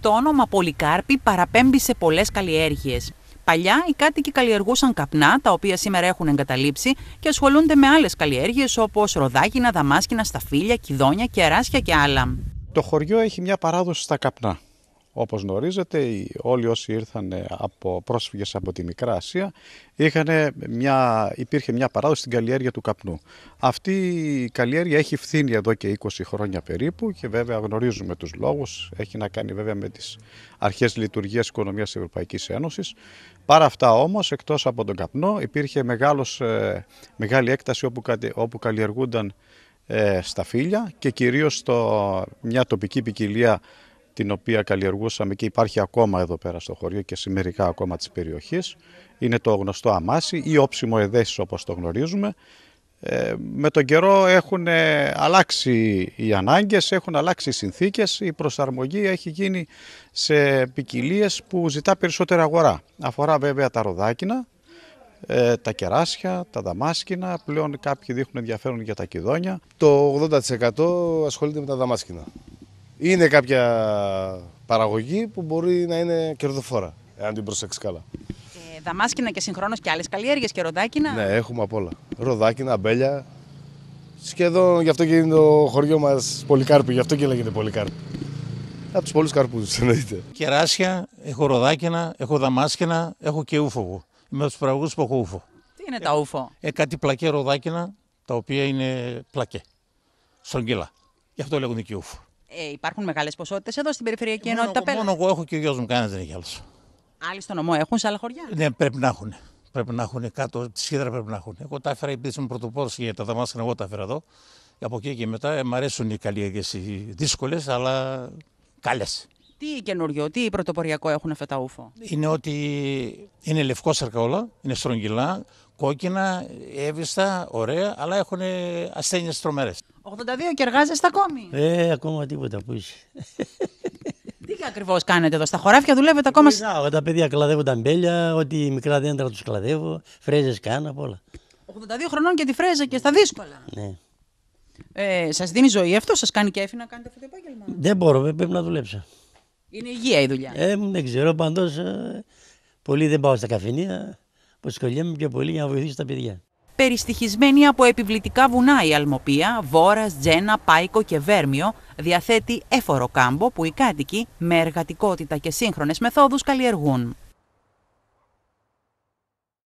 Το όνομα Πολυκάρπη παραπέμπει σε πολλές καλλιέργειες. Παλιά οι κάτοικοι καλλιεργούσαν καπνά, τα οποία σήμερα έχουν εγκαταλείψει και ασχολούνται με άλλες καλλιέργειες όπως ροδάκινα, δαμάσκινα, σταφύλια, κυδόνια, κεράσια και άλλα. Το χωριό έχει μια παράδοση στα καπνά. Όπως γνωρίζετε, όλοι όσοι ήρθαν ε, από πρόσφυγες από τη Μικρά Ασία, μια, υπήρχε μια παράδοση στην καλλιέργεια του καπνού. Αυτή η καλλιέργεια έχει φθήνει εδώ και 20 χρόνια περίπου και βέβαια γνωρίζουμε τους λόγους. Έχει να κάνει βέβαια με τις αρχές λειτουργίας οικονομίας της Ευρωπαϊκής Ένωσης. Παρά αυτά όμως, εκτός από τον καπνό, υπήρχε μεγάλος, ε, μεγάλη έκταση όπου, όπου καλλιεργούνταν ε, στα και κυρίως στο, μια τοπική ποικιλία την οποία καλλιεργούσαμε και υπάρχει ακόμα εδώ πέρα στο χωριό και σημερικά ακόμα της περιοχής. Είναι το γνωστό αμάσι ή όψιμο εδέσεις όπως το γνωρίζουμε. Ε, με τον καιρό έχουν ε, αλλάξει οι ανάγκες, έχουν αλλάξει οι συνθήκες, η προσαρμογή έχει γίνει σε ποικιλίες που ζητά περισσότερη αγορά. Αφορά βέβαια τα ροδάκινα, ε, τα κεράσια, τα δαμάσκινα, πλέον κάποιοι δείχνουν ενδιαφέρον για τα κηδόνια. Το 80% ασχολείται με τα δαμάσκινα. Είναι κάποια παραγωγή που μπορεί να είναι κερδοφόρα, εάν την προσέξει καλά. Ε, δαμάσκηνα και συγχρόνως και άλλες καλλιέργειες και ροδάκινα. Ναι, έχουμε απ' όλα. Ροδάκινα, αμπέλια. Σχεδόν γι' αυτό και είναι το χωριό μας Πολυκάρπη, γι' αυτό και λέγεται Πολυκάρπη. Από τους πολλούς καρπού, εννοείται. Κεράσια, έχω ροδάκινα, έχω δαμάσκηνα, έχω και ούφο. Με τους παραγωγούς που έχω ούφο. Τι είναι τα ούφο. Ε, ε, κάτι πλακέ ροδάκινα, τα οποία είναι πλακέ. Στρογγυλά. Γι' αυτό λέγονται και ούφο. Ε, υπάρχουν μεγάλες ποσότητες εδώ στην περιφερειακή μόνο ενότητα. Εγώ, μόνο εγώ έχω και ο γιος μου, κανένας δεν έχει άλλο. Άλλοι στον νομό έχουν σε άλλα χωριά. Ναι, πρέπει να έχουν. Πρέπει να έχουν κάτω, τη σχέδρα πρέπει να έχουν. Εγώ τα έφερα επειδή είμαι πρωτοπόρο για τα δαμάσκα, εγώ τα έφερα εδώ. Από εκεί και μετά ε, μου αρέσουν οι καλλιέργειες, οι δύσκολες, αλλά καλές. Τι καινούριο, τι πρωτοποριακό έχουν αυτά τα ούφο. Είναι ότι είναι λευκό σαρκαόλα, είναι στρογγυλά, κόκκινα, έβιστα, ωραία, αλλά έχουν ασθένειες τρομερές. 82 και εργάζεστε ακόμη. Ε, ακόμα τίποτα που είσαι. Τι ακριβώς κάνετε εδώ στα χωράφια, δουλεύετε ακόμα. Όταν τα παιδιά κλαδεύουν τα μπέλια, ό,τι μικρά δέντρα τους κλαδεύω, φρέζες κάνω απ' όλα. 82 χρονών και τη φρέζα και στα δύσκολα. Ναι. Ε, σας δίνει ζωή αυτό, σας κάνει κέφι να κάνετε αυτό το επάγγελμα. Δεν μπορώ, πρέπει να δουλέψω. Είναι υγεία η δουλειά. Ε, δεν ξέρω, πάντως ε, πολύ δεν πάω στα καφενεία. Προσκολιέμαι πιο πολύ για να βοηθήσω τα παιδιά. Περιστοιχισμένη από επιβλητικά βουνά η Αλμοπία, Βόρας, Τζένα, Πάικο και Βέρμιο, διαθέτει έφορο κάμπο που οι κάτοικοι με εργατικότητα και σύγχρονες μεθόδους καλλιεργούν.